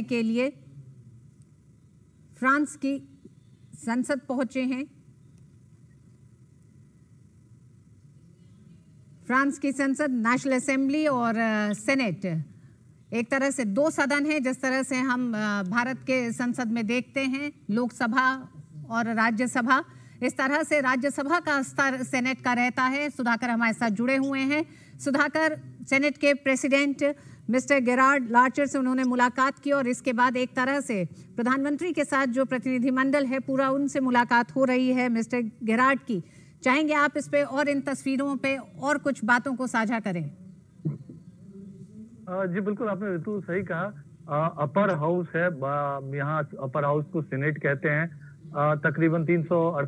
के लिए फ्रांस की संसद पहुंचे हैं फ्रांस की संसद नेशनल असेंबली और सेनेट एक तरह से दो सदन हैं जिस तरह से हम भारत के संसद में देखते हैं लोकसभा और राज्यसभा इस तरह से राज्यसभा का स्तर सेनेट का रहता है सुधाकर हमारे साथ जुड़े हुए हैं सुधाकर सेनेट के प्रेसिडेंट मिस्टर गेराड लार्चर से उन्होंने मुलाकात की और इसके बाद एक तरह से प्रधानमंत्री के साथ जो प्रतिनिधिमंडल है पूरा उनसे मुलाकात हो रही है मिस्टर गेराड की चाहेंगे आप इस पे और इन तस्वीरों पे और कुछ बातों को साझा करें जी बिल्कुल आपने ऋतु सही कहा आ, अपर हाउस है यहाँ अपर हाउस को सीनेट कहते हैं तकरीबन तीन सौ